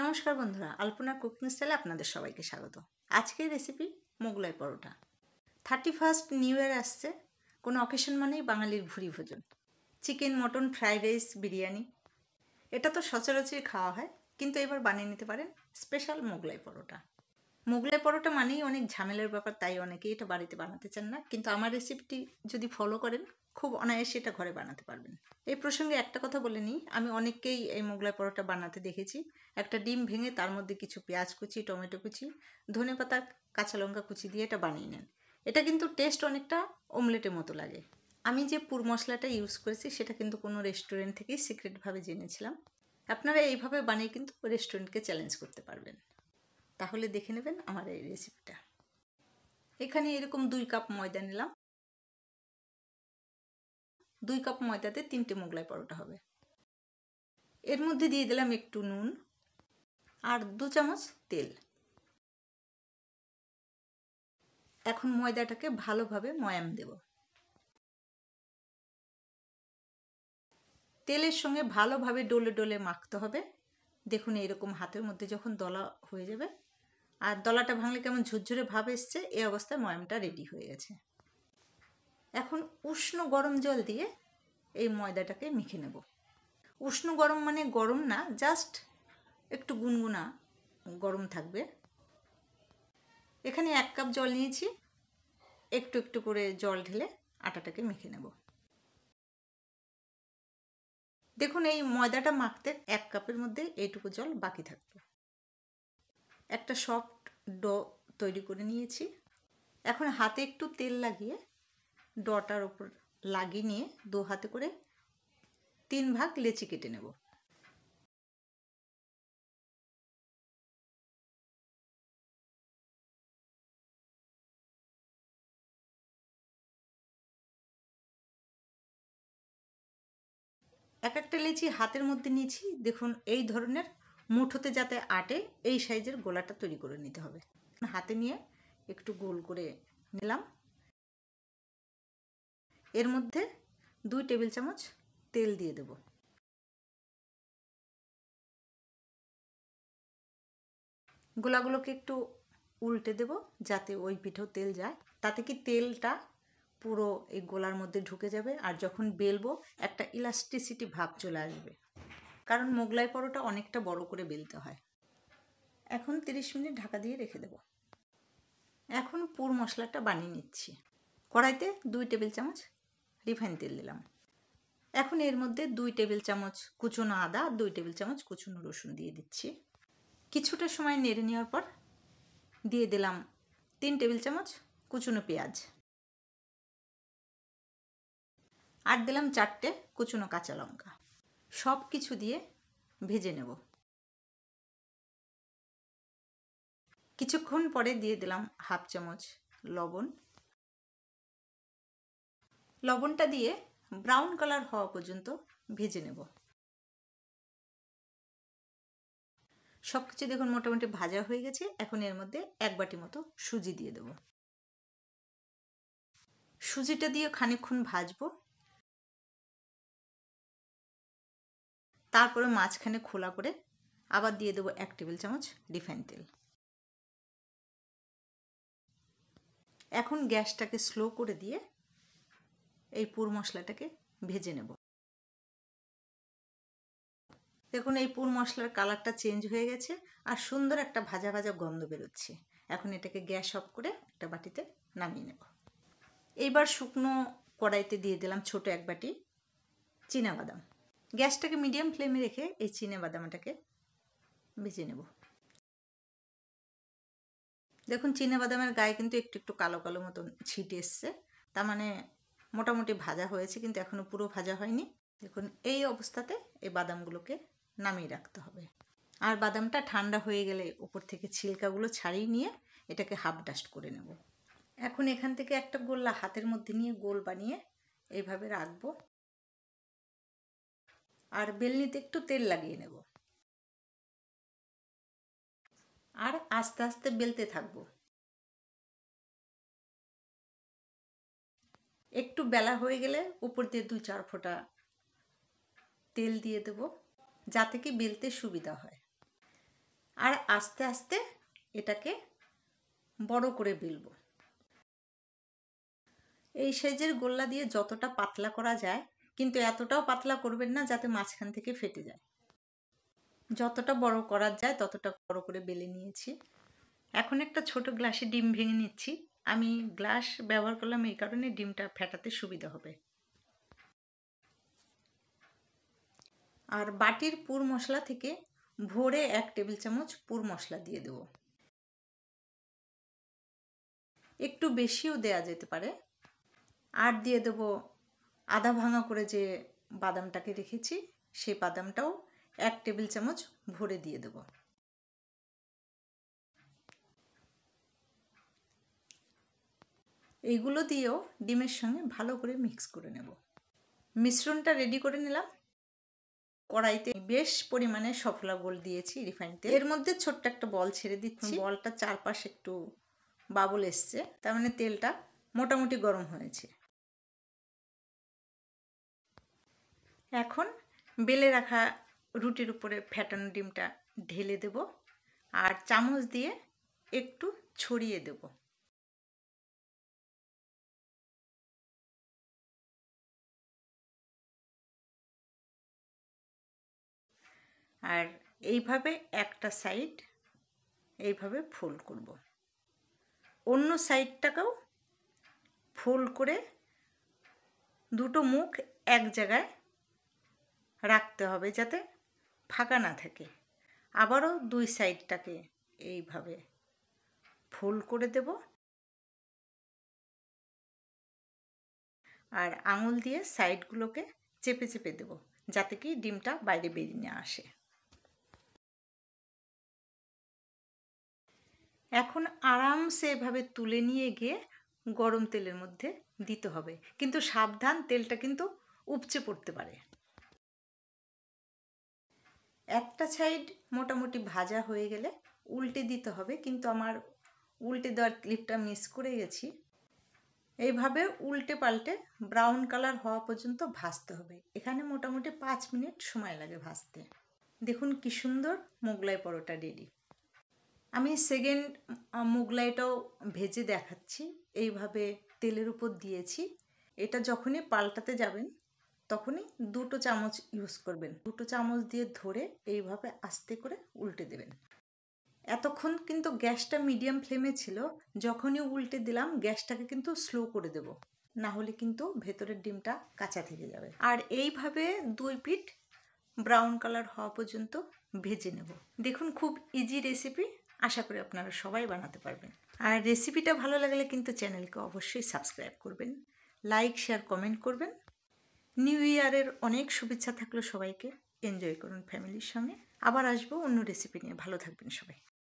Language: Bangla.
নমস্কার বন্ধুরা আলপনার কুকিং স্টাইলে আপনাদের সবাইকে স্বাগত আজকের recipe Mughlai paratha thirty first new year আসছে কোনো অকেশন মানেই বাঙালির ভুরি ভোজন chicken mutton fried rice biryani এটা তো সচরাচর খাওয়া হয় কিন্তু এবার বানিয়ে নিতে পারেন স্পেশাল মোগলাই পরোটা মোগলাই পরোটা মানেই অনেক ঝামেলার ব্যাপার তাই অনেকেই এটা বাড়িতে বানাতে চান না কিন্তু আমার রেসিপিটি যদি ফলো করেন খুব অনায়াসে এটা ঘরে বানাতে পারবেন এই প্রসঙ্গে একটা কথা বলে নিই আমি অনেককেই এই মোগলাই পরোটা বানাতে দেখেছি একটা ডিম ভেঙে তার মধ্যে কিছু পেঁয়াজ কুচি টমেটো কুচি ধনে পাতা কাঁচা লঙ্কা কুচি দিয়ে এটা বানিয়ে নেন এটা কিন্তু টেস্ট অনেকটা অমলেটের মতো লাগে আমি যে পুর মশলাটা ইউজ করেছি সেটা কিন্তু কোনো রেস্টুরেন্ট থেকেই সিক্রেটভাবে জেনেছিলাম আপনারা এইভাবে বানিয়ে কিন্তু রেস্টুরেন্টকে চ্যালেঞ্জ করতে পারবেন তাহলে দেখে নেবেন আমার এই রেসিপিটা এখানে এরকম দুই কাপ ময়দা নিলাম দুই কাপ ময়দাতে তিনটে মোগলাই পরোটা হবে এর মধ্যে দিয়ে দিলাম একটু নুন আর দু চামচ তেল এখন ময়দাটাকে ভালোভাবে ময়াম দেব তেলের সঙ্গে ভালোভাবে ডোলে ডোলে মাখতে হবে দেখুন এরকম হাতের মধ্যে যখন দলা হয়ে যাবে আর দলাটা ভাঙলে কেমন ঝুরঝুরে ভাব এসছে এই অবস্থায় ময়ামটা রেডি হয়ে গেছে এখন উষ্ণ গরম জল দিয়ে এই ময়দাটাকে মেখে নেব উষ্ণ গরম মানে গরম না জাস্ট একটু গুনগুনা গরম থাকবে এখানে এক কাপ জল নিয়েছি একটু একটু করে জল ঢেলে আটাটাকে মেখে নেব দেখুন এই ময়দাটা মাখতে এক কাপের মধ্যে এইটুকু জল বাকি থাকবে একটা সফট ডো তৈরি করে নিয়েছি এখন হাতে একটু তেল লাগিয়ে ডটার ওপর লাগিয়ে নিয়ে দু হাতে করে তিন ভাগ লেচি কেটে নেব এক একটা লেচি হাতের মধ্যে নিয়েছি দেখুন এই ধরনের মুঠোতে যাতে আটে এই সাইজের গোলাটা তৈরি করে নিতে হবে হাতে নিয়ে একটু গোল করে নিলাম এর মধ্যে দুই টেবিল চামচ তেল দিয়ে দেব গোলাগুলোকে একটু উল্টে দেব যাতে ওই পিঠেও তেল যায় তাতে কি তেলটা পুরো এই গোলার মধ্যে ঢুকে যাবে আর যখন বেলবো একটা ইলাস্টিসিটি ভাব চলে আসবে কারণ মোগলাই পরোটা অনেকটা বড় করে বেলতে হয় এখন 30 মিনিট ঢাকা দিয়ে রেখে দেব এখন পুর মশলাটা বানিয়ে নিচ্ছি কড়াইতে দুই টেবিল চামচ রিফাইন তেল দিলাম এখন এর মধ্যে দুই টেবিল চামচ কুচুনো আদা আর দুই টেবিল চামচ কুচনো রসুন দিয়ে দিচ্ছি কিছুটা সময় নেড়ে নেওয়ার পর দিয়ে দিলাম তিন টেবিল চামচ কুচুনো পেঁয়াজ আর দিলাম চারটে কুচুনো কাঁচা লঙ্কা সব কিছু দিয়ে ভেজে নেব কিছুক্ষণ পরে দিয়ে দিলাম হাফ চামচ লবণ লবণটা দিয়ে ব্রাউন কালার হওয়া পর্যন্ত ভেজে নেব সব কিছু দেখুন মোটামুটি ভাজা হয়ে গেছে এখন এর মধ্যে এক বাটি মতো সুজি দিয়ে দেব সুজিটা দিয়ে খানিক্ষণ ভাজবো তারপরে মাঝখানে খোলা করে আবার দিয়ে দেবো এক টেবিল চামচ রিফাইন তেল এখন গ্যাসটাকে স্লো করে দিয়ে এই পুর মশলাটাকে ভেজে নেব দেখুন এই পুর মশলার কালারটা চেঞ্জ হয়ে গেছে আর সুন্দর একটা ভাজা ভাজা গন্ধ বেরোচ্ছে এখন এটাকে গ্যাস অফ করে একটা বাটিতে নামিয়ে নেব এইবার শুকনো কড়াইতে দিয়ে দিলাম ছোট এক বাটি বাদাম গ্যাসটাকে মিডিয়াম ফ্লেমে রেখে এই বাদামটাকে ভেজে নেব দেখুন বাদামের গায়ে কিন্তু একটু একটু কালো কালো মতন ছিটে এসছে তার মানে মোটামুটি ভাজা হয়েছে কিন্তু এখনও পুরো ভাজা হয়নি দেখুন এই অবস্থাতে এই বাদামগুলোকে নামিয়ে রাখতে হবে আর বাদামটা ঠান্ডা হয়ে গেলে উপর থেকে ছিলকাগুলো ছাড়িয়ে নিয়ে এটাকে হাফ ডাস্ট করে নেব এখন এখান থেকে একটা গোল্লা হাতের মধ্যে নিয়ে গোল বানিয়ে এইভাবে রাখবো আর বেলনিতে একটু তেল লাগিয়ে নেব আর আস্তে আস্তে বেলতে থাকবো একটু বেলা হয়ে গেলে উপর দিয়ে দু চার ফোঁটা তেল দিয়ে দেব যাতে কি বেলতে সুবিধা হয় আর আস্তে আস্তে এটাকে বড় করে বেলব এই সাইজের গোল্লা দিয়ে যতটা পাতলা করা যায় কিন্তু এতটাও পাতলা করবেন না যাতে মাঝখান থেকে ফেটে যায় যতটা বড় করা যায় ততটা বড় করে বেলে নিয়েছি এখন একটা ছোট গ্লাসে ডিম ভেঙে নিচ্ছি আমি গ্লাস ব্যবহার করলাম এই কারণে ডিমটা ফেটাতে সুবিধা হবে আর বাটির পুর মশলা থেকে ভোরে এক টেবিল চামচ পুর মশলা দিয়ে দেব একটু বেশিও দেয়া যেতে পারে আর দিয়ে দেব আদা ভাঙা করে যে বাদামটাকে রেখেছি সেই বাদামটাও এক টেবিল চামচ ভরে দিয়ে দেবো এইগুলো দিয়েও ডিমের সঙ্গে ভালো করে মিক্স করে নেব মিশ্রণটা রেডি করে নিলাম কড়াইতে বেশ পরিমাণে সফলা গোল দিয়েছি রিফাইন তেল এর মধ্যে ছোট্ট একটা বল ছেড়ে দিচ্ছি বলটা চারপাশে একটু বাবল এসছে তার মানে তেলটা মোটামুটি গরম হয়েছে এখন বেলে রাখা রুটির উপরে ফ্যাটানো ডিমটা ঢেলে দেব আর চামচ দিয়ে একটু ছড়িয়ে দেবো আর এইভাবে একটা সাইড এইভাবে ফুল করব অন্য সাইডটাকেও ফুল করে দুটো মুখ এক জায়গায় রাখতে হবে যাতে ফাঁকা না থাকে আবারও দুই সাইডটাকে এইভাবে ফুল করে দেব আর আঙুল দিয়ে সাইডগুলোকে চেপে চেপে দেব যাতে কি ডিমটা বাইরে বেরিয়ে আসে এখন আরামসে এভাবে তুলে নিয়ে গিয়ে গরম তেলের মধ্যে দিতে হবে কিন্তু সাবধান তেলটা কিন্তু উপচে পড়তে পারে একটা সাইড মোটামুটি ভাজা হয়ে গেলে উল্টে দিতে হবে কিন্তু আমার উল্টে দেওয়ার ক্লিপটা মিস করে গেছি এইভাবে উল্টে পাল্টে ব্রাউন কালার হওয়া পর্যন্ত ভাজতে হবে এখানে মোটামুটি পাঁচ মিনিট সময় লাগে ভাজতে দেখুন কি সুন্দর মোগলাই পরোটা রেডি আমি সেকেন্ড মোগলাইটাও ভেজে দেখাচ্ছি এইভাবে তেলের উপর দিয়েছি এটা যখনই পাল্টাতে যাবেন তখনই দুটো চামচ ইউজ করবেন দুটো চামচ দিয়ে ধরে এইভাবে আস্তে করে উল্টে দেবেন এতক্ষণ কিন্তু গ্যাসটা মিডিয়াম ফ্লেমে ছিল যখনই উল্টে দিলাম গ্যাসটাকে কিন্তু স্লো করে দেব না হলে কিন্তু ভেতরের ডিমটা কাঁচা থেকে যাবে আর এইভাবে দুই পিঠ ব্রাউন কালার হওয়া পর্যন্ত ভেজে নেব দেখুন খুব ইজি রেসিপি আশা করি আপনারা সবাই বানাতে পারবেন আর রেসিপিটা ভালো লাগলে কিন্তু চ্যানেলকে অবশ্যই সাবস্ক্রাইব করবেন লাইক শেয়ার কমেন্ট করবেন নিউ ইয়ারের অনেক শুভেচ্ছা থাকলো সবাইকে এনজয় করুন ফ্যামিলির সঙ্গে আবার আসবো অন্য রেসিপি নিয়ে ভালো থাকবেন সবাই